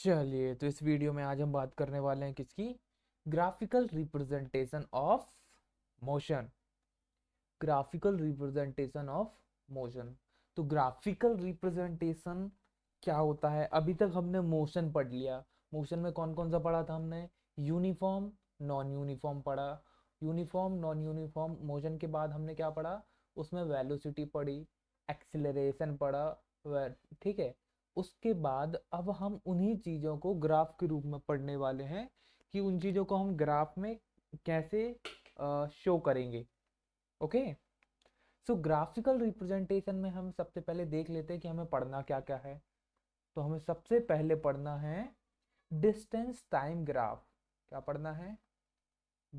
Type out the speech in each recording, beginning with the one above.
चलिए तो इस वीडियो में आज हम बात करने वाले हैं किसकी graphical representation of motion graphical representation of motion तो ग्राफिकल रिप्रेजेंटेशन क्या होता है अभी तक हमने मोशन पढ़ लिया मोशन में कौन कौन सा पढ़ा था हमने यूनिफॉर्म नॉन यूनिफॉर्म पढ़ा यूनिफॉर्म नॉन यूनिफॉर्म मोशन के बाद हमने क्या पढ़ा उसमें वेलोसिटी पढ़ी एक्सिलरेशन पढ़ा ठीक है उसके बाद अब हम उन्हीं चीज़ों को ग्राफ के रूप में पढ़ने वाले हैं कि उन चीज़ों को हम ग्राफ में कैसे शो करेंगे ओके सो ग्राफिकल रिप्रेजेंटेशन में हम सबसे पहले देख लेते हैं कि हमें पढ़ना क्या क्या है तो हमें सबसे पहले पढ़ना है डिस्टेंस टाइम ग्राफ क्या पढ़ना है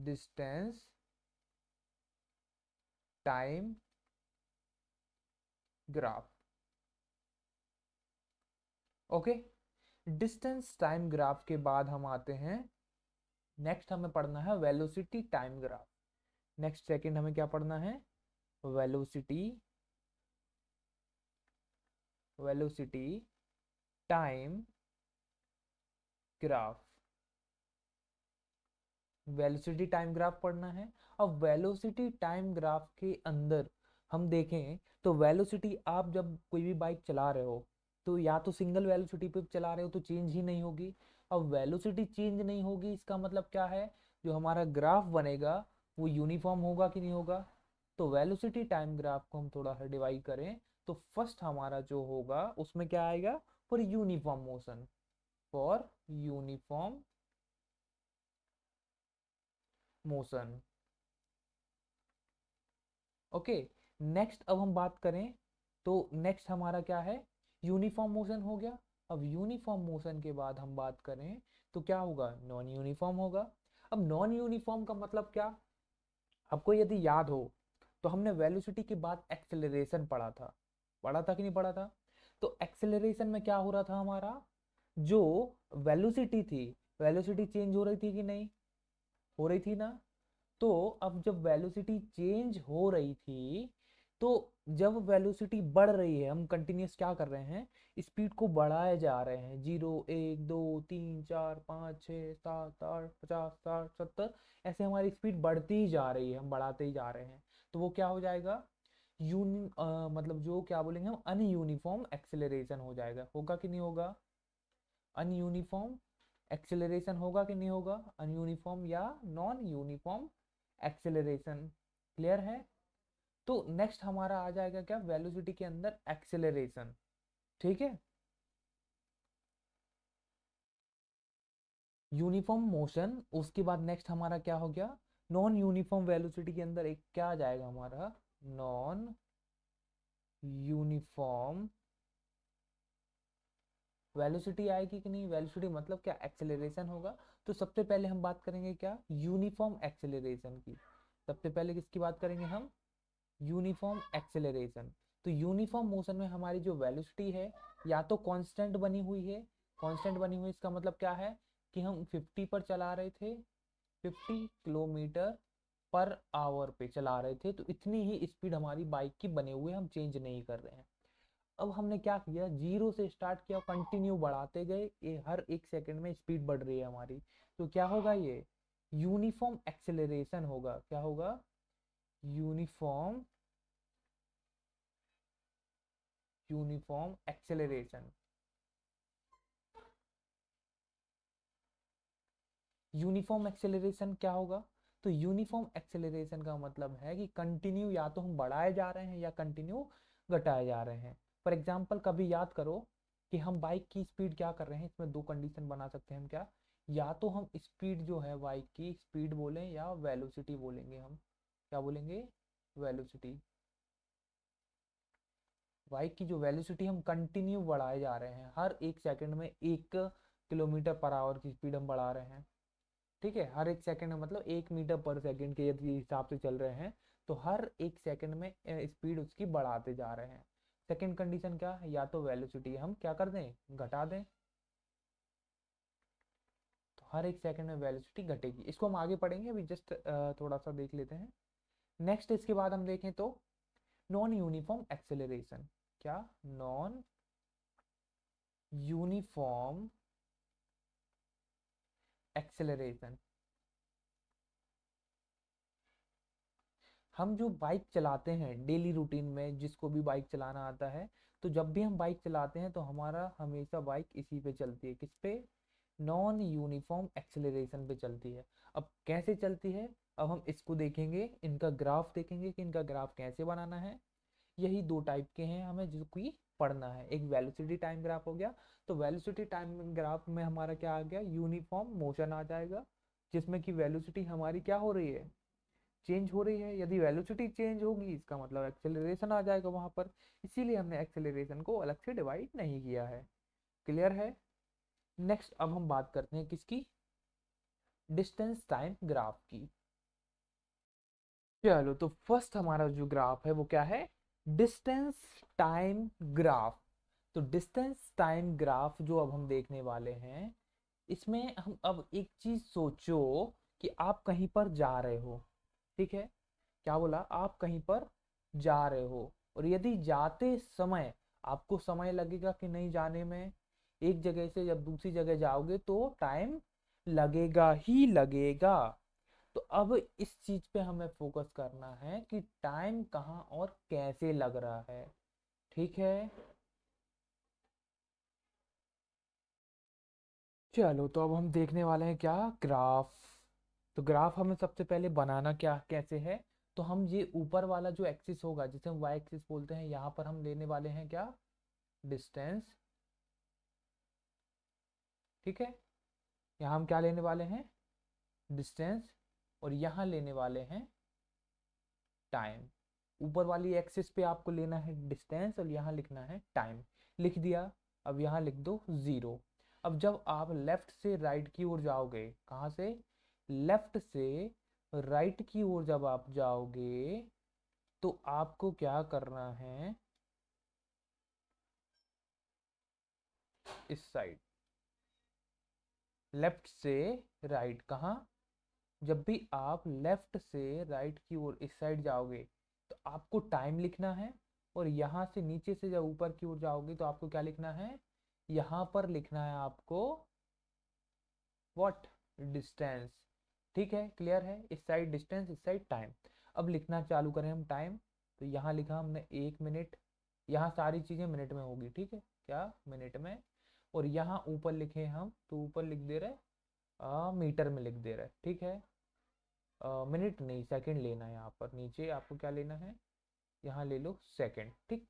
distance time graph okay distance time graph के बाद हम आते हैं नेक्स्ट हमें पढ़ना है velocity time graph next second हमें क्या पढ़ना है velocity velocity time graph velocity time graph पढ़ना है अब वेलोसिटी टाइम ग्राफ के अंदर हम देखें तो वेलोसिटी आप जब कोई भी बाइक चला रहे हो तो या तो सिंगल वेलोसिटी पे चला रहे हो तो चेंज ही नहीं होगी अब वेलोसिटी चेंज नहीं होगी इसका मतलब क्या है जो हमारा ग्राफ बनेगा वो यूनिफॉर्म होगा कि नहीं होगा तो वेलोसिटी टाइम ग्राफ को हम थोड़ा सा डिवाइड करें तो फर्स्ट हमारा जो होगा उसमें क्या आएगा for uniform motion for uniform motion okay next अब हम बात करें तो नेक्स्ट हमारा क्या है यूनिफॉर्म मोशन हो गया अब यूनिफॉर्म मोशन के बाद हम बात करें तो क्या होगा नॉन यूनिफॉर्म होगा अब नॉन यूनिफॉर्म का मतलब क्या आपको यदि याद हो तो हमने वेलोसिटी के बाद एक्सेलरेशन पढ़ा था पढ़ा था कि नहीं पढ़ा था तो एक्सेलरेशन में क्या हो रहा था हमारा जो वेलोसिटी थी वेलोसिटी चेंज हो रही थी कि नहीं हो रही थी ना तो अब जब वेलोसिटी चेंज हो रही थी तो जब वेलोसिटी बढ़ रही है हम कंटिन्यूस क्या कर रहे हैं स्पीड को बढ़ाए जा रहे हैं जीरो एक दो तीन चार पाँच छः सात आठ पचास साठ सत्तर ऐसे हमारी स्पीड बढ़ती ही जा रही है हम बढ़ाते ही जा रहे हैं तो वो क्या हो जाएगा यूनि मतलब जो क्या बोलेंगे हम अनयूनिफॉर्म एक्सेलरेशन हो जाएगा होगा कि नहीं होगा अनयूनिफॉर्म एक्सेलरेशन होगा कि नहीं होगा अनयूनिफॉर्म या नॉन यूनिफॉर्म एक्सेलरेशन क्लियर है तो नेक्स्ट हमारा आ जाएगा क्या वेलोसिटी के अंदर एक्सेलरेशन ठीक है यूनिफॉर्म मोशन उसके बाद नेक्स्ट हमारा क्या हो गया नॉन यूनिफॉर्म वेलोसिटी के अंदर एक क्या आ जाएगा हमारा नॉन यूनिफॉर्म वेलोसिटी आएगी कि नहीं वेलोसिटी मतलब क्या एक्सेलरेशन होगा तो सबसे पहले हम बात करेंगे क्या यूनिफॉर्म एक्सेलरेशन की सबसे पहले किसकी बात करेंगे हम यूनिफॉर्म एक्सेलरेशन तो यूनिफॉर्म मोशन में हमारी जो वेलोसिटी है या तो कांस्टेंट बनी हुई है कांस्टेंट बनी हुई इसका मतलब क्या है कि हम 50 पर चला रहे थे 50 किलोमीटर पर आवर पे चला रहे थे तो इतनी ही स्पीड हमारी बाइक की बने हुए हम चेंज नहीं कर रहे हैं अब हमने क्या किया जीरो से स्टार्ट किया कंटिन्यू बढ़ाते गए ये हर एक सेकेंड में स्पीड बढ़ रही है हमारी तो क्या होगा ये यूनिफॉर्म एक्सेलरेशन होगा क्या होगा uniform uniform acceleration uniform acceleration क्या होगा तो यूनिफॉर्म एक्सेलरेशन का मतलब है कि कंटिन्यू या तो हम बढ़ाए जा रहे हैं या कंटिन्यू घटाए जा रहे हैं फॉर एग्जाम्पल कभी याद करो कि हम बाइक की स्पीड क्या कर रहे हैं इसमें दो कंडीशन बना सकते हैं हम क्या या तो हम स्पीड जो है बाइक की स्पीड बोलें या वेलोसिटी बोलेंगे हम क्या बोलेंगे वेलोसिटी बाइक की जो वेलोसिटी हम कंटिन्यू बढ़ाए जा रहे हैं हर एक सेकंड में एक किलोमीटर पर आवर की स्पीड हम बढ़ा रहे हैं ठीक है हर एक सेकंड में मतलब एक मीटर पर सेकंड के यदि हिसाब से चल रहे हैं तो हर एक सेकंड में स्पीड उसकी बढ़ाते जा रहे हैं सेकंड कंडीशन क्या है या तो वेलोसिटी हम क्या कर दें घटा दें तो हर एक सेकंड में वेलोसिटी घटेगी इसको हम आगे पढ़ेंगे अभी जस्ट थोड़ा सा देख लेते हैं नेक्स्ट इसके बाद हम देखें तो नॉन यूनिफॉर्म एक्सेलरेशन क्या नॉन यूनिफॉर्म एक्सेलरेशन हम जो बाइक चलाते हैं डेली रूटीन में जिसको भी बाइक चलाना आता है तो जब भी हम बाइक चलाते हैं तो हमारा हमेशा बाइक इसी पे चलती है किस पे नॉन यूनिफॉर्म एक्सेलरेशन पे चलती है अब कैसे चलती है अब हम इसको देखेंगे इनका ग्राफ देखेंगे कि इनका ग्राफ कैसे बनाना है यही दो टाइप के हैं हमें जो कि पढ़ना है एक वेलोसिटी टाइम ग्राफ हो गया तो वेलोसिटी टाइम ग्राफ में हमारा क्या आ गया यूनिफॉर्म मोशन आ जाएगा जिसमें कि वेलोसिटी हमारी क्या हो रही है चेंज हो रही है यदि वेलोसिटी चेंज होगी इसका मतलब एक्सेलरेशन आ जाएगा वहाँ पर इसीलिए हमने एक्सेलरेशन को अलग से डिवाइड नहीं किया है क्लियर है नेक्स्ट अब हम बात करते हैं किसकी डिस्टेंस टाइम ग्राफ की चलो तो फर्स्ट हमारा जो ग्राफ है वो क्या है डिस्टेंस टाइम ग्राफ तो डिस्टेंस टाइम ग्राफ जो अब हम देखने वाले हैं इसमें हम अब एक चीज सोचो कि आप कहीं पर जा रहे हो ठीक है क्या बोला आप कहीं पर जा रहे हो और यदि जाते समय आपको समय लगेगा कि नहीं जाने में एक जगह से जब दूसरी जगह जाओगे तो टाइम लगेगा ही लगेगा तो अब इस चीज पे हमें फोकस करना है कि टाइम कहाँ और कैसे लग रहा है ठीक है चलो तो अब हम देखने वाले हैं क्या ग्राफ तो ग्राफ हमें सबसे पहले बनाना क्या कैसे है तो हम ये ऊपर वाला जो एक्सिस होगा जिसे हम वाई एक्सिस बोलते हैं यहाँ पर हम लेने वाले हैं क्या डिस्टेंस ठीक है यहाँ हम क्या लेने वाले हैं डिस्टेंस और यहां लेने वाले हैं टाइम ऊपर वाली एक्सिस पे आपको लेना है डिस्टेंस और यहां लिखना है टाइम लिख दिया अब यहां लिख दो ज़ीरो अब जब आप लेफ्ट से राइट की ओर जाओगे कहां से लेफ्ट से राइट की ओर जब आप जाओगे तो आपको क्या करना है इस साइड लेफ्ट से राइट कहा जब भी आप लेफ्ट से राइट की ओर इस साइड जाओगे तो आपको टाइम लिखना है और यहाँ से नीचे से जब ऊपर की ओर जाओगे तो आपको क्या लिखना है यहाँ पर लिखना है आपको वॉट डिस्टेंस ठीक है क्लियर है इस साइड डिस्टेंस इस साइड टाइम अब लिखना चालू करें हम टाइम तो यहाँ लिखा हमने एक मिनट यहाँ सारी चीज़ें मिनट में होगी ठीक है क्या मिनट में और यहाँ ऊपर लिखे हम तो ऊपर लिख दे रहे आ, मीटर में लिख दे रहे ठीक है मिनट नहीं सेकंड लेना है यहाँ पर नीचे आपको क्या लेना है यहाँ ले लो सेकंड ठीक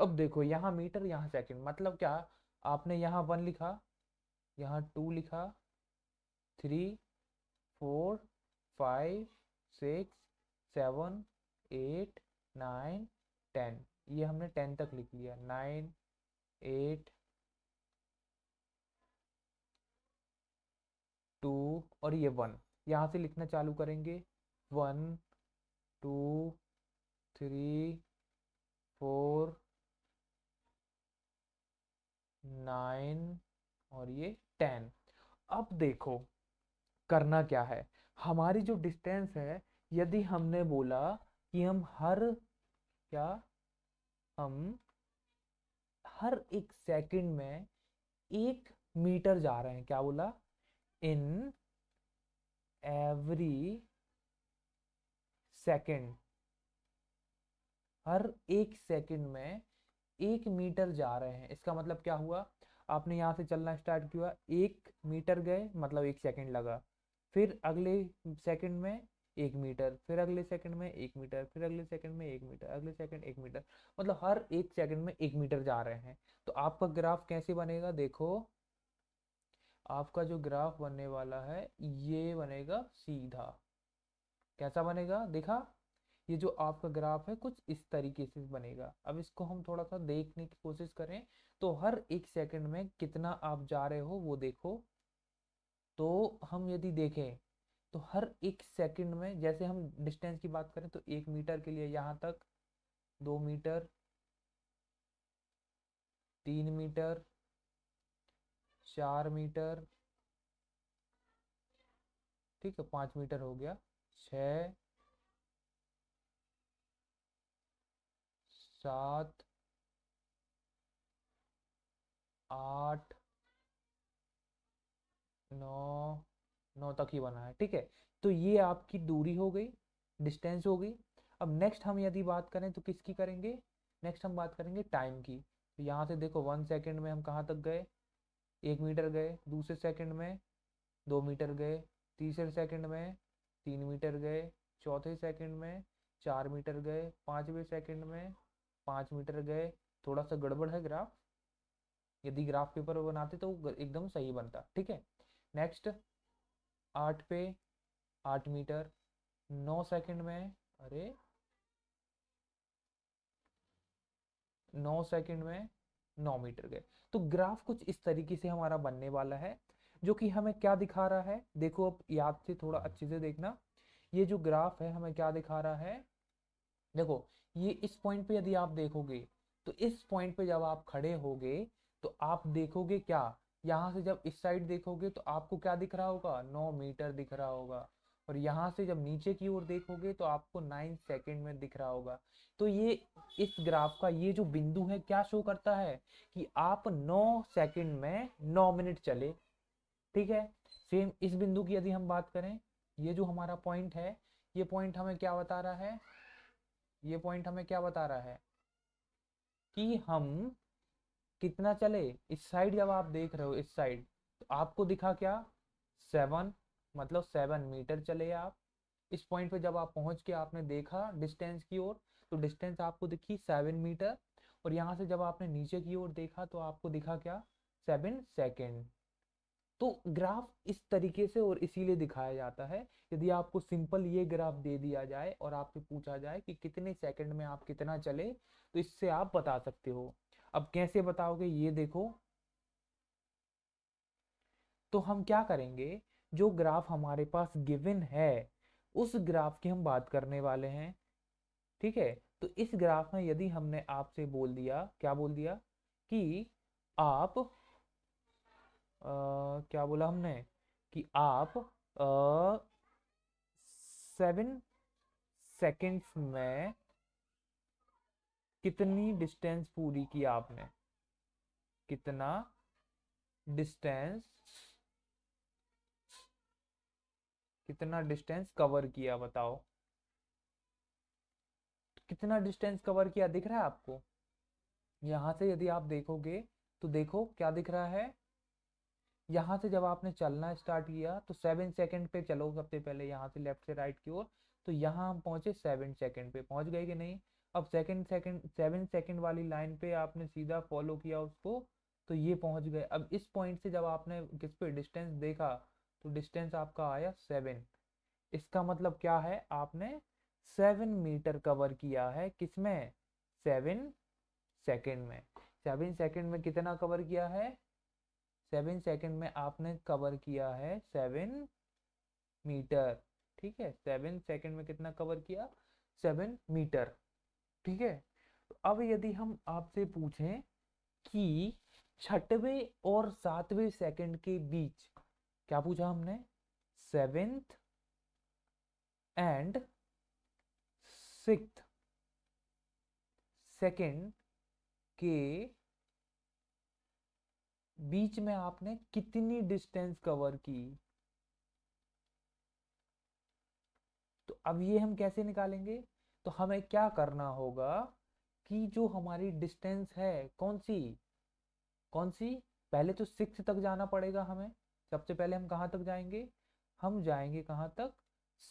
अब देखो यहाँ मीटर यहाँ सेकंड मतलब क्या आपने यहाँ वन लिखा यहाँ टू लिखा three four five six seven eight nine ten ये हमने टेन तक लिख लिया नाइन एट टू और ये वन यहाँ से लिखना चालू करेंगे one two three four nine और ये टेन अब देखो करना क्या है हमारी जो डिस्टेंस है यदि हमने बोला कि हम हर क्या हम हर एक सेकंड में एक मीटर जा रहे हैं क्या बोला इन एवरी सेकेंड हर एक सेकेंड में एक मीटर जा रहे हैं इसका मतलब क्या हुआ आपने यहाँ से चलना स्टार्ट किया एक मीटर गए मतलब एक सेकेंड लगा फिर अगले सेकेंड में एक मीटर फिर अगले सेकंड में एक मीटर फिर अगले सेकंड में एक मीटर अगले सेकंड एक मीटर मतलब हर एक सेकंड में एक मीटर जा रहे हैं तो आपका ग्राफ कैसे बनेगा देखो आपका जो ग्राफ बनने वाला है ये बनेगा सीधा कैसा बनेगा देखा ये जो आपका ग्राफ है कुछ इस तरीके से बनेगा अब इसको हम थोड़ा सा देखने की कोशिश करें तो हर एक सेकंड में कितना आप जा रहे हो वो देखो तो हम यदि देखें तो हर एक सेकंड में जैसे हम डिस्टेंस की बात करें तो एक मीटर के लिए यहाँ तक दो मीटर तीन मीटर चार मीटर ठीक है पांच मीटर हो गया छ सात आठ नौ नौ तक ही बना है ठीक है तो ये आपकी दूरी हो गई डिस्टेंस हो गई अब नेक्स्ट हम यदि बात करें तो किसकी करेंगे नेक्स्ट हम बात करेंगे टाइम की तो यहां से देखो वन सेकेंड में हम कहां तक गए एक मीटर गए दूसरे सेकंड में दो मीटर गए तीसरे सेकंड में तीन मीटर गए चौथे सेकंड में चार मीटर गए पाँचवें सेकंड में पाँच मीटर गए थोड़ा सा गड़बड़ है ग्राफ यदि ग्राफ पेपर बनाते तो एकदम सही बनता ठीक है नेक्स्ट आठ पे आठ मीटर नौ सेकंड में अरे नौ सेकंड में नौ मीटर गए तो ग्राफ कुछ इस तरीके से हमारा बनने वाला है जो कि हमें क्या दिखा रहा है देखो अब याद से थोड़ा अच्छे से देखना ये जो ग्राफ है हमें क्या दिखा रहा है देखो ये इस पॉइंट पे यदि आप देखोगे तो इस पॉइंट पे जब आप खड़े होगे तो आप देखोगे क्या यहाँ से जब इस साइड देखोगे तो आपको क्या दिख रहा होगा नौ मीटर दिख रहा होगा और यहाँ से जब नीचे की ओर देखोगे तो आपको नाइन सेकेंड में दिख रहा होगा तो ये इस ग्राफ का ये जो बिंदु है क्या शो करता है कि आप नौ सेकेंड में नौ मिनट चले ठीक है सेम इस बिंदु की यदि हम बात करें ये जो हमारा पॉइंट है ये पॉइंट हमें क्या बता रहा है ये पॉइंट हमें क्या बता रहा है कि हम कितना चले इस साइड जब आप देख रहे हो इस साइड तो आपको दिखा क्या सेवन मतलब सेवन मीटर चले आप इस पॉइंट पे जब आप पहुंच के आपने देखा डिस्टेंस की ओर तो डिस्टेंस आपको दिखी सेवन मीटर और यहाँ से जब आपने नीचे की ओर देखा तो आपको दिखा क्या सेवन सेकेंड तो ग्राफ इस तरीके से और इसीलिए दिखाया जाता है यदि आपको सिंपल ये ग्राफ दे दिया जाए और आपसे पूछा जाए कि कितने सेकंड में आप कितना चले तो इससे आप बता सकते हो अब कैसे बताओगे ये देखो तो हम क्या करेंगे जो ग्राफ हमारे पास गिवन है उस ग्राफ की हम बात करने वाले हैं ठीक है तो इस ग्राफ में यदि हमने आपसे बोल दिया क्या बोल दिया कि आप आ, क्या बोला हमने कि आप सेवन सेकेंड्स में कितनी डिस्टेंस पूरी की आपने कितना डिस्टेंस कितना डिस्टेंस कवर किया बताओ कितना डिस्टेंस कवर किया दिख रहा है आपको यहां से यदि आप देखोगे तो देखो क्या दिख रहा है यहां से जब आपने चलना स्टार्ट किया तो सेवन सेकंड पे चलो सबसे पहले यहाँ से लेफ्ट से राइट की ओर तो यहाँ हम पहुंचे सेवन सेकंड पे पहुंच गए कि नहीं अब सेकंड सेकंड सेवन सेकंड वाली लाइन पे आपने सीधा फॉलो किया उसको तो ये पहुंच गए अब इस पॉइंट से जब आपने किस पे डिस्टेंस देखा तो डिस्टेंस आपका आया सेवन इसका मतलब क्या है आपने सेवन मीटर कवर किया है किसमें सेवन सेकेंड में सेवन सेकेंड में कितना कवर किया है सेवन सेकेंड में आपने कवर किया है सेवन मीटर ठीक है सेवन सेकेंड में कितना कवर किया सेवन मीटर ठीक है अब यदि हम आपसे पूछें कि छठवें और सातवें सेकेंड के बीच क्या पूछा हमने सेवेंथ एंड सिक्स सेकेंड के बीच में आपने कितनी डिस्टेंस कवर की तो अब ये हम कैसे निकालेंगे तो हमें क्या करना होगा कि जो हमारी डिस्टेंस है कौन सी कौन सी पहले तो सिक्स तक जाना पड़ेगा हमें सबसे पहले हम कहाँ तक जाएंगे हम जाएंगे कहाँ तक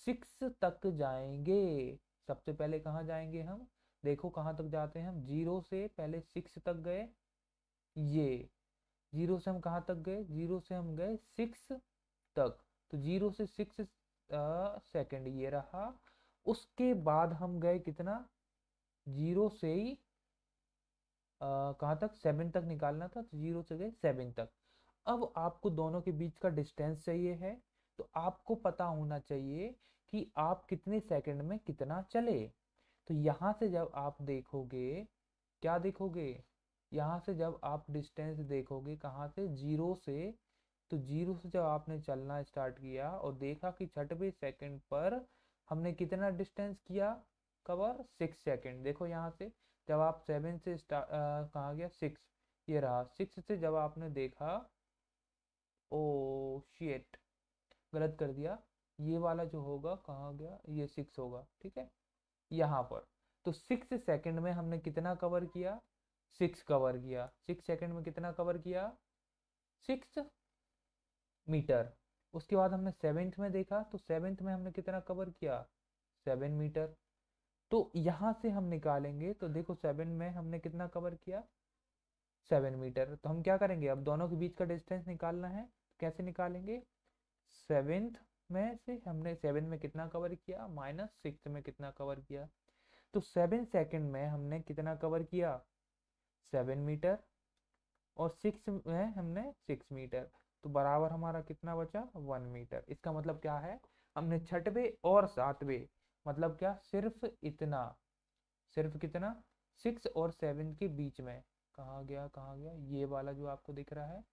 सिक्स तक जाएंगे सबसे पहले कहाँ जाएंगे हम देखो कहाँ तक जाते हैं हम जीरो से पहले सिक्स तक गए ये जीरो से हम कहाँ तक गए जीरो से हम गए सिक्स तक तो जीरो से सिक्स सेकंड ये रहा उसके बाद हम गए कितना जीरो से ही कहाँ तक सेवन तक निकालना था तो जीरो से गए सेवन तक अब आपको दोनों के बीच का डिस्टेंस चाहिए है तो आपको पता होना चाहिए कि आप कितने सेकंड में कितना चले तो यहाँ से जब आप देखोगे क्या देखोगे यहाँ से जब आप डिस्टेंस देखोगे कहाँ से जीरो से तो जीरो से जब आपने चलना स्टार्ट किया और देखा कि छठवें सेकंड पर हमने कितना डिस्टेंस किया कवर सिक्स सेकंड देखो यहाँ से जब आप सेवन से स्टार्ट कहाँ गया सिक्स ये रहा सिक्स से जब आपने देखा ओ गलत कर दिया ये वाला जो होगा कहाँ गया ये सिक्स होगा ठीक है यहाँ पर तो सिक्स सेकंड में हमने कितना कवर किया सिक्स कवर किया सिक्स सेकंड में कितना कवर किया सिक्स मीटर उसके बाद हमने सेवेंथ में देखा तो सेवेंथ में हमने कितना कवर किया सेवन मीटर तो यहाँ से हम निकालेंगे तो देखो सेवन में हमने कितना कवर किया सेवन मीटर तो हम क्या करेंगे अब दोनों के बीच का डिस्टेंस निकालना है तो कैसे निकालेंगे सेवेंथ में से हमने सेवन में कितना कवर किया माइनस सिक्स में कितना कवर किया तो सेवन सेकेंड में हमने कितना कवर किया सेवन मीटर और सिक्स में हमने सिक्स मीटर तो बराबर हमारा कितना बचा वन मीटर इसका मतलब क्या है हमने छठवे और सातवें मतलब क्या सिर्फ इतना सिर्फ कितना सिक्स और सेवन के बीच में कहाँ गया कहाँ गया ये वाला जो आपको दिख रहा है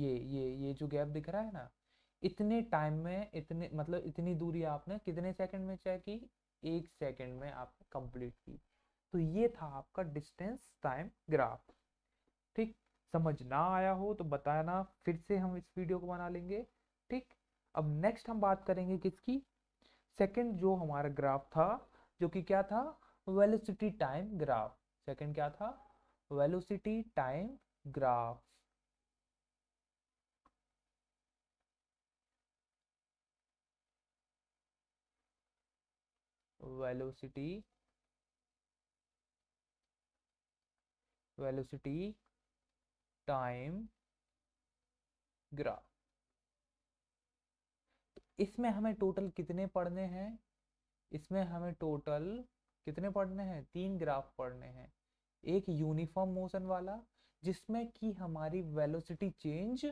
ये ये ये जो गैप दिख रहा है ना इतने टाइम में इतने मतलब इतनी दूरी आपने कितने सेकंड में चेक की एक सेकंड में आपने कंप्लीट की तो ये था आपका डिस्टेंस टाइम ग्राफ ठीक समझ ना आया हो तो बताना फिर से हम इस वीडियो को बना लेंगे ठीक अब नेक्स्ट हम बात करेंगे किसकी सेकंड जो हमारा ग्राफ था जो कि क्या था वेलिसिटी टाइम ग्राफ सेकंड क्या था velocity time graph velocity velocity time graph इसमें हमें टोटल कितने पढ़ने हैं इसमें हमें टोटल कितने पढ़ने हैं तीन ग्राफ पढ़ने हैं एक यूनिफॉर्म मोशन वाला जिसमें कि हमारी वेलोसिटी चेंज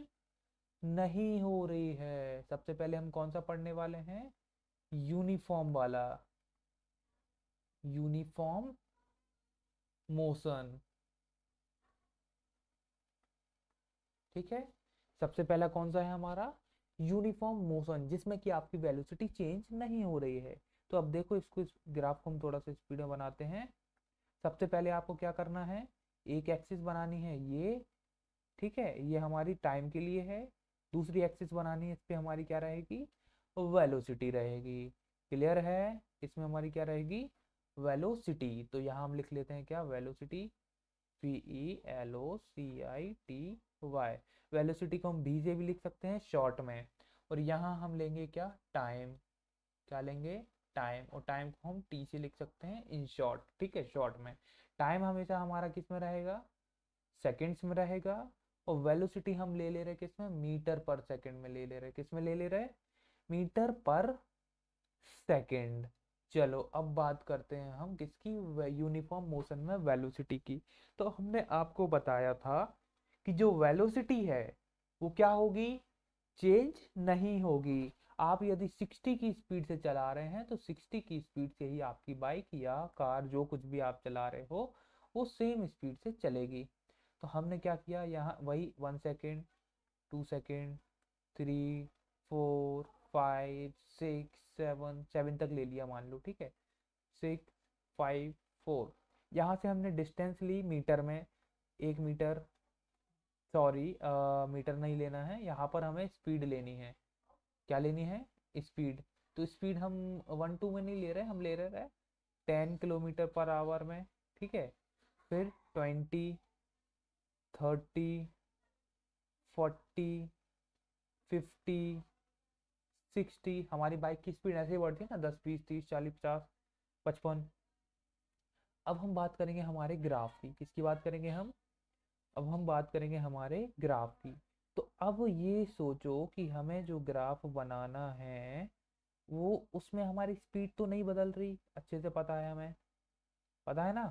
नहीं हो रही है सबसे पहले हम कौन सा पढ़ने वाले हैं यूनिफॉर्म वाला यूनिफॉर्म मोशन ठीक है सबसे पहला कौन सा है हमारा यूनिफॉर्म मोशन जिसमें कि आपकी वेलोसिटी चेंज नहीं हो रही है तो अब देखो इसको इस ग्राफ को हम थोड़ा सा स्पीड में बनाते हैं सबसे पहले आपको क्या करना है एक एक्सिस बनानी है ये ठीक है ये हमारी टाइम के लिए है दूसरी एक्सिस बनानी है इस पर हमारी क्या रहेगी वेलोसिटी रहेगी क्लियर है इसमें हमारी क्या रहेगी वेलोसिटी तो यहाँ हम लिख लेते हैं क्या velocity V E L O C I T Y velocity को हम जे भी लिख सकते हैं शॉर्ट में और यहाँ हम लेंगे क्या टाइम क्या लेंगे टाइम और टाइम को हम टी से लिख सकते हैं इन शॉर्ट ठीक है शॉर्ट में टाइम हमेशा हमारा किस में रहेगा सेकेंड्स में रहेगा और वेलोसिटी हम ले ले रहे किस में मीटर पर सेकेंड में ले ले रहे किस में ले ले रहे मीटर पर सेकेंड चलो अब बात करते हैं हम किसकी यूनिफॉर्म मोशन में वेलोसिटी की तो हमने आपको बताया था कि जो वेलोसिटी है वो क्या होगी चेंज नहीं होगी आप यदि 60 की स्पीड से चला रहे हैं तो 60 की स्पीड से ही आपकी बाइक या कार जो कुछ भी आप चला रहे हो वो सेम स्पीड से चलेगी तो हमने क्या किया यहाँ वही one second two second three four five six seven seven तक ले लिया मान लो ठीक है सिक्स फाइव फोर यहाँ से हमने डिस्टेंस ली मीटर में एक मीटर सॉरी मीटर नहीं लेना है यहाँ पर हमें स्पीड लेनी है क्या लेनी है स्पीड तो स्पीड हम वन टू में नहीं ले रहे हम ले रहे टेन किलोमीटर पर आवर में ठीक है फिर twenty thirty forty fifty sixty हमारी बाइक की स्पीड ऐसे ही बढ़ती है ना दस बीस तीस चालीस पचास पचपन अब हम बात करेंगे हमारे ग्राफ की किसकी बात करेंगे हम अब हम बात करेंगे हमारे ग्राफ की अब ये सोचो कि हमें जो ग्राफ बनाना है वो उसमें हमारी स्पीड तो नहीं बदल रही अच्छे से पता है हमें पता है ना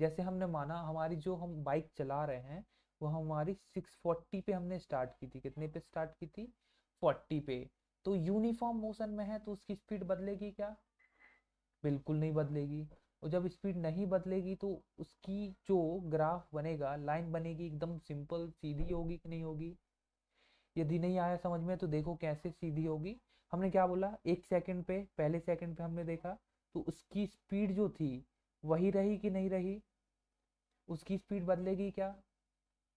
जैसे हमने माना हमारी जो हम बाइक चला रहे हैं वो हमारी 640 पे हमने स्टार्ट की थी कितने पे स्टार्ट की थी 40 पे तो यूनिफॉर्म मोशन में है तो उसकी स्पीड बदलेगी क्या बिल्कुल नहीं बदलेगी और जब स्पीड नहीं बदलेगी तो उसकी जो ग्राफ बनेगा लाइन बनेगी एकदम सिंपल सीधी होगी कि नहीं होगी यदि नहीं आया समझ में तो देखो कैसे सीधी होगी हमने क्या बोला एक सेकंड पे पहले सेकंड पे हमने देखा तो उसकी स्पीड जो थी वही रही कि नहीं रही उसकी स्पीड बदलेगी क्या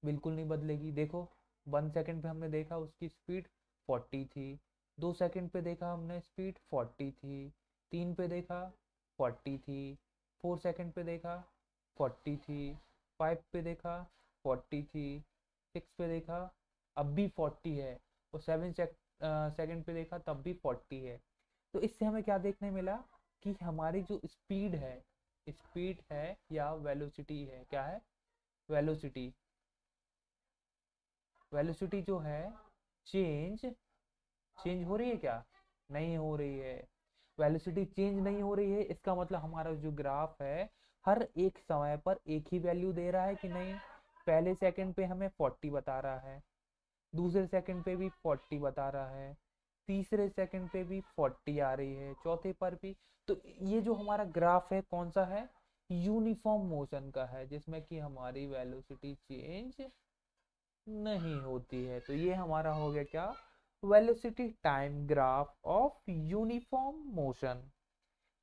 बिल्कुल नहीं बदलेगी देखो वन सेकंड पे हमने देखा उसकी स्पीड फोर्टी थी दो सेकंड पे देखा हमने स्पीड फोर्टी थी तीन पे देखा फोर्टी थी फोर सेकंड पे देखा फोर्टी थी फाइव पे देखा फोर्टी थी सिक्स पे देखा अब भी फोर्टी है और सेवन सेकेंड पे देखा तब भी फोर्टी है तो इससे हमें क्या देखने मिला कि हमारी जो स्पीड है स्पीड है या वेलोसिटी है क्या है वेलोसिटी वेलोसिटी जो है चेंज चेंज हो रही है क्या नहीं हो रही है वेलोसिटी चेंज नहीं हो रही है इसका मतलब हमारा जो ग्राफ है हर एक समय पर एक ही वैल्यू दे रहा है कि नहीं पहले सेकंड पे हमें 40 बता रहा है दूसरे सेकंड पे भी फोर्टी बता रहा है तीसरे सेकंड पे भी फोर्टी आ रही है चौथे पर भी तो ये जो हमारा ग्राफ है कौन सा है यूनिफॉर्म मोशन का है जिसमें कि हमारी वेलोसिटी चेंज नहीं होती है तो ये हमारा हो गया क्या velocity time graph of uniform motion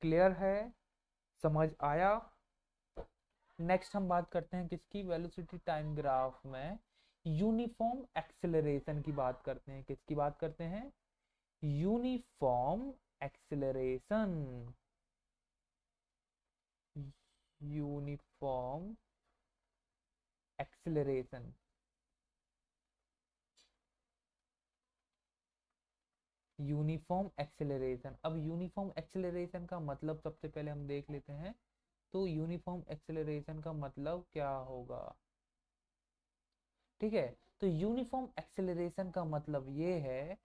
clear है समझ आया नेक्स्ट हम बात करते हैं किसकी वेलोसिटी टाइम ग्राफ में यूनिफॉर्म एक्सेलरेशन की बात करते हैं किसकी बात करते हैं uniform acceleration uniform acceleration uniform acceleration अब यूनिफॉर्म एक्सेलरेशन का मतलब सबसे पहले हम देख लेते हैं तो यूनिफॉर्म एक्सेलरेशन का मतलब क्या होगा ठीक है तो यूनिफॉर्म एक्सेलरेशन का मतलब ये है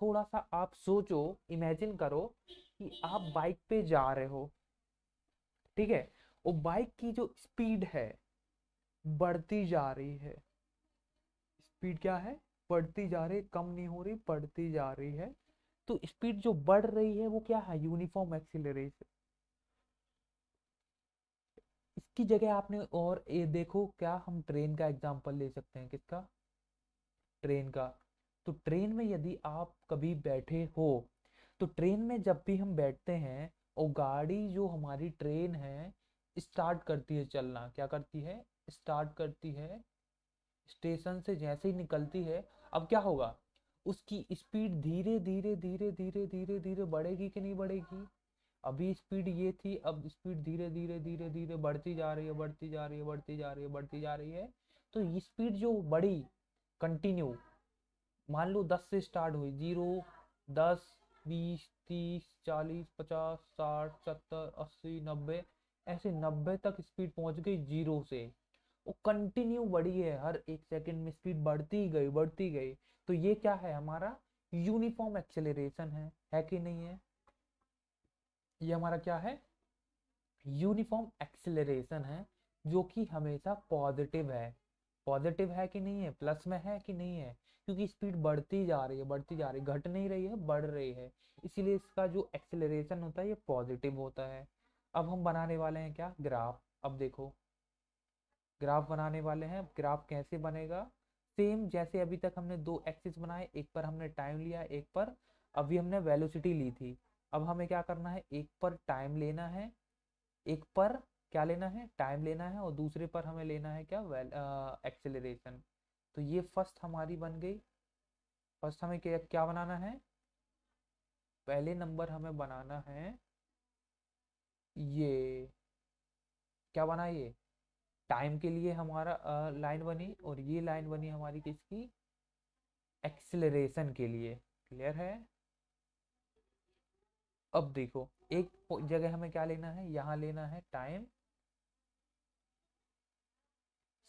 थोड़ा सा आप सोचो इमेजिन करो कि आप बाइक पे जा रहे हो ठीक है वो बाइक की जो स्पीड है बढ़ती जा रही है स्पीड क्या है बढ़ती जा रही कम नहीं हो रही बढ़ती जा रही है तो स्पीड जो बढ़ रही है वो क्या है यूनिफॉर्म एक्सीलरेशन इसकी जगह आपने और ये देखो क्या हम ट्रेन का एग्जाम्पल ले सकते हैं किसका ट्रेन का तो ट्रेन में यदि आप कभी बैठे हो तो ट्रेन में जब भी हम बैठते हैं और गाड़ी जो हमारी ट्रेन है स्टार्ट करती है चलना क्या करती है स्टार्ट करती है स्टेशन से जैसे ही निकलती है अब क्या होगा उसकी स्पीड धीरे धीरे धीरे धीरे धीरे धीरे बढ़ेगी कि नहीं बढ़ेगी अभी स्पीड ये थी अब स्पीड धीरे धीरे धीरे धीरे बढ़ती जा रही है बढ़ती जा रही है बढ़ती जा रही है बढ़ती जा रही है तो ये स्पीड जो बढ़ी कंटिन्यू मान लो दस से स्टार्ट हुई जीरो दस बीस तीस चालीस पचास साठ सत्तर अस्सी नब्बे ऐसे नब्बे तक स्पीड पहुंच गई जीरो से वो कंटिन्यू बढ़ी है हर एक सेकंड में स्पीड बढ़ती गई बढ़ती गई तो ये क्या है हमारा यूनिफॉर्म एक्सेलरेशन है है कि नहीं है ये हमारा क्या है यूनिफॉर्म एक्सिलेशन है जो कि हमेशा पॉजिटिव है पॉजिटिव है कि नहीं है प्लस में है कि नहीं है क्योंकि स्पीड बढ़ती जा रही है बढ़ती जा रही है घट नहीं रही है बढ़ रही है इसीलिए इसका जो एक्सेलरेशन होता है ये पॉजिटिव होता है अब हम बनाने वाले हैं क्या ग्राफ अब देखो ग्राफ बनाने वाले हैं ग्राफ कैसे बनेगा सेम जैसे अभी तक हमने दो एक्सिस बनाए एक पर हमने टाइम लिया एक पर अभी हमने वेलोसिटी ली थी अब हमें क्या करना है एक पर टाइम लेना है एक पर क्या लेना है टाइम लेना है और दूसरे पर हमें लेना है क्या वेल एक्सेलरेशन तो ये फर्स्ट हमारी बन गई फर्स्ट हमें क्या क्या बनाना है पहले नंबर हमें बनाना है ये क्या बना ये टाइम के लिए हमारा लाइन बनी और ये लाइन बनी हमारी किसकी एक्सेलरेशन के लिए क्लियर है अब देखो एक जगह हमें क्या लेना है यहां लेना है टाइम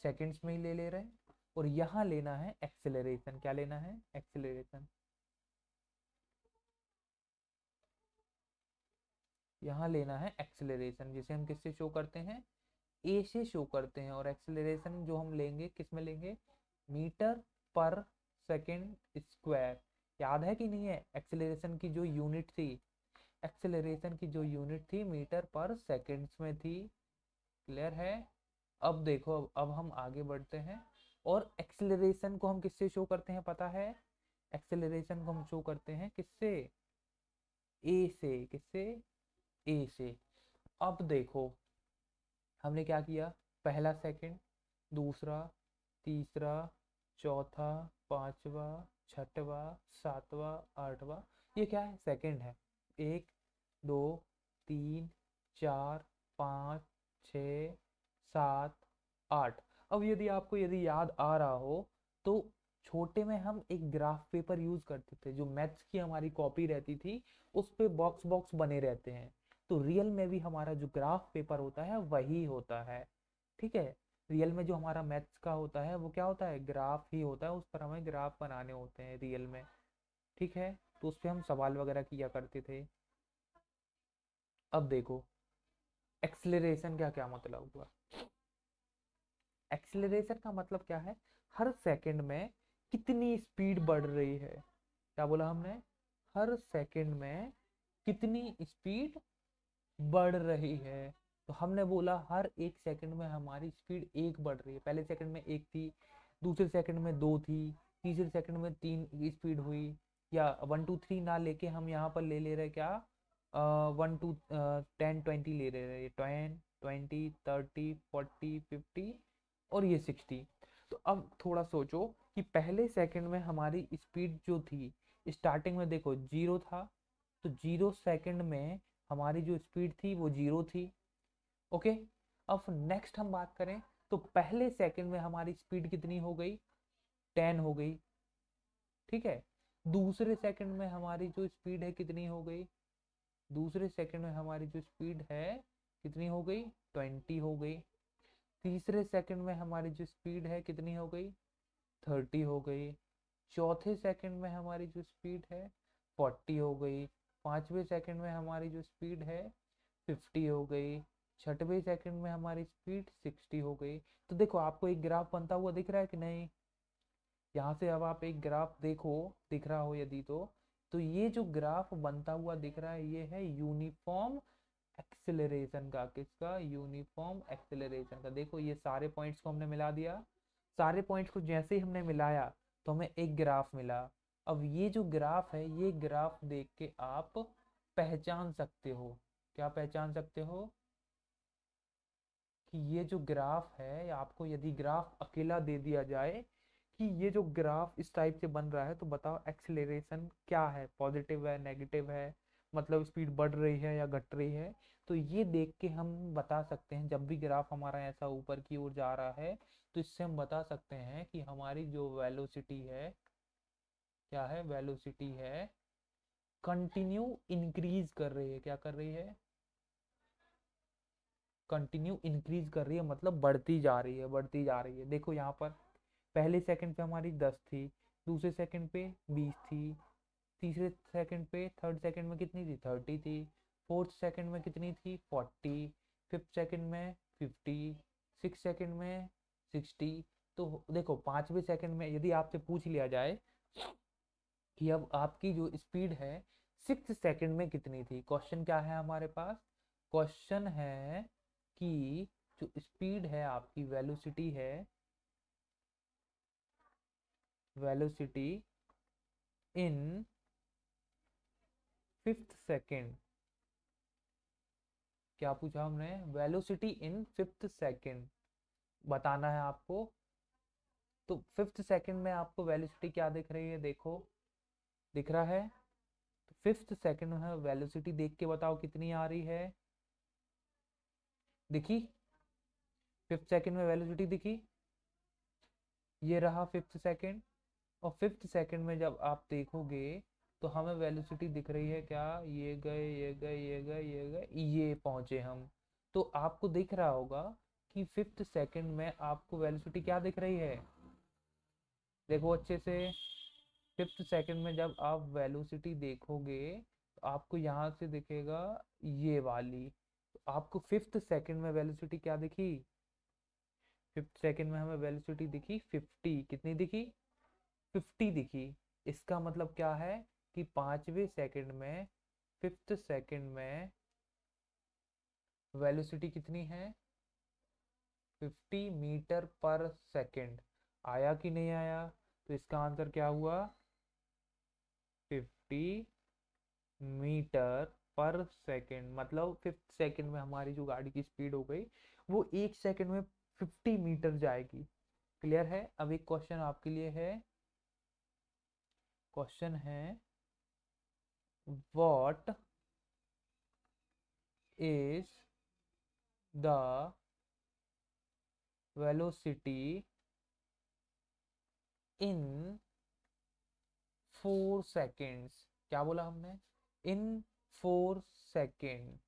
सेकंड्स में ही ले ले रहे हैं और यहां लेना है एक्सेलरेशन क्या लेना है एक्सेलरेशन यहां लेना है एक्सेलरेशन जिसे हम किससे शो करते हैं ए से शो करते हैं और एक्सेलरेशन जो हम लेंगे किस में लेंगे मीटर पर सेकेंड स्क्वायर याद है कि नहीं है एक्सेलरेशन की जो यूनिट थी एक्सेलरेशन की जो यूनिट थी मीटर पर सेकेंड्स में थी क्लियर है अब देखो अब, अब हम आगे बढ़ते हैं और एक्सेलरेशन को हम किससे शो करते हैं पता है एक्सेलरेशन को हम शो करते हैं किससे ए से किससे ए से अब देखो हमने क्या किया पहला सेकंड दूसरा तीसरा चौथा पांचवा छठवा सातवा आठवा ये क्या है सेकंड है एक दो तीन चार पाँच छ सात आठ अब यदि आपको यदि याद आ रहा हो तो छोटे में हम एक ग्राफ पेपर यूज करते थे जो मैथ्स की हमारी कॉपी रहती थी उस पर बॉक्स बॉक्स बने रहते हैं तो रियल में भी हमारा जो ग्राफ पेपर होता है वही होता है ठीक है रियल में जो हमारा मैथ्स का होता है वो क्या होता है ग्राफ ही होता है उस पर हमें ग्राफ बनाने होते हैं रियल में ठीक है तो उस पर हम सवाल वगैरह किया करते थे अब देखो एक्सलेशन का क्या मतलब हुआ एक्सलेशन का मतलब क्या है हर सेकंड में कितनी स्पीड बढ़ रही है क्या बोला हमने हर सेकंड में कितनी स्पीड बढ़ रही है तो हमने बोला हर एक सेकंड में हमारी स्पीड एक बढ़ रही है पहले सेकंड में एक थी दूसरे सेकंड में दो थी तीसरे सेकंड में तीन स्पीड हुई या वन टू थ्री ना लेके हम यहाँ पर ले ले रहे क्या वन टू टेन ट्वेंटी ले रहे हैं ten twenty thirty forty fifty और ये सिक्सटी तो अब थोड़ा सोचो कि पहले सेकंड में हमारी स्पीड जो थी स्टार्टिंग में देखो जीरो था तो जीरो सेकंड में हमारी जो स्पीड थी वो जीरो थी ओके अब नेक्स्ट हम बात करें तो पहले सेकंड में हमारी स्पीड कितनी हो गई टेन हो गई ठीक है दूसरे सेकंड में हमारी जो स्पीड है कितनी हो गई दूसरे सेकंड में हमारी जो स्पीड है कितनी हो गई ट्वेंटी हो गई तीसरे सेकंड में हमारी जो स्पीड है कितनी हो गई थर्टी हो गई चौथे सेकंड में हमारी जो स्पीड है फोर्टी हो गई पाँचवें सेकंड में हमारी जो स्पीड है फिफ्टी हो गई छठवें सेकंड में हमारी स्पीड सिक्सटी हो गई तो देखो आपको एक ग्राफ बनता हुआ दिख रहा है कि नहीं यहाँ से अब आप एक ग्राफ देखो दिख रहा हो यदि तो तो ये जो ग्राफ बनता हुआ दिख रहा है ये है यूनिफॉर्म एक्सेलरेशन का किसका यूनिफॉर्म एक्सेलरेशन का देखो ये सारे पॉइंट्स को हमने मिला दिया सारे पॉइंट्स को जैसे ही हमने मिलाया तो हमें एक ग्राफ मिला अब ये जो ग्राफ है ये ग्राफ देख के आप पहचान सकते हो क्या पहचान सकते हो कि ये जो ग्राफ है आपको यदि ग्राफ अकेला दे दिया जाए कि ये जो ग्राफ इस टाइप से बन रहा है तो बताओ एक्सेलरेशन क्या है पॉजिटिव है नेगेटिव है मतलब स्पीड बढ़ रही है या घट रही है तो ये देख के हम बता सकते हैं जब भी ग्राफ हमारा ऐसा ऊपर की ओर जा रहा है तो इससे हम बता सकते हैं कि हमारी जो वेलोसिटी है क्या है वेलोसिटी है कंटिन्यू इंक्रीज कर रही है क्या कर रही है कंटिन्यू इंक्रीज कर रही है मतलब बढ़ती जा रही है बढ़ती जा रही है देखो यहाँ पर पहले सेकंड पे हमारी दस थी दूसरे सेकंड पे बीस थी तीसरे सेकंड पे थर्ड सेकंड में कितनी थी थर्टी थी फोर्थ सेकंड में कितनी थी फोर्टी फिफ्थ सेकंड में फिफ्टी सिक्स सेकंड में सिक्सटी तो देखो पाँचवें सेकंड में यदि आपसे पूछ लिया जाए कि अब आपकी जो स्पीड है सिक्स सेकंड में कितनी थी क्वेश्चन क्या है हमारे पास क्वेश्चन है कि जो स्पीड है आपकी वेलोसिटी है वेलोसिटी इन फिफ्थ सेकेंड क्या पूछा हमने वेलोसिटी इन फिफ्थ सेकेंड बताना है आपको तो फिफ्थ सेकेंड में आपको वेलोसिटी क्या दिख रही है देखो दिख रहा है तो फिफ्थ सेकेंड में वेलोसिटी देख के बताओ कितनी आ रही है दिखी फिफ्थ सेकेंड में वेलोसिटी दिखी ये रहा फिफ्थ सेकेंड और फिफ्थ सेकंड में जब आप देखोगे तो हमें वेलोसिटी दिख रही है क्या ये गए ये गए ये गए ये गए ये पहुंचे हम तो आपको दिख रहा होगा कि फिफ्थ सेकंड में आपको वेलोसिटी क्या दिख रही है देखो अच्छे से फिफ्थ सेकंड में जब आप वेलोसिटी देखोगे तो आपको यहाँ से दिखेगा ये वाली तो आपको फिफ्थ सेकंड में वेलोसिटी क्या दिखी फिफ्थ सेकंड में हमें वेलोसिटी दिखी फिफ्टी कितनी दिखी फिफ्टी दिखी इसका मतलब क्या है कि पांचवें सेकंड में फिफ्थ सेकंड में वेलोसिटी कितनी है 50 मीटर पर सेकंड आया कि नहीं आया तो इसका आंसर क्या हुआ 50 मीटर पर सेकंड मतलब फिफ्थ सेकंड में हमारी जो गाड़ी की स्पीड हो गई वो एक सेकंड में 50 मीटर जाएगी क्लियर है अब एक क्वेश्चन आपके लिए है क्वेश्चन है what is the velocity in four seconds क्या बोला हमने इन फोर सेकेंड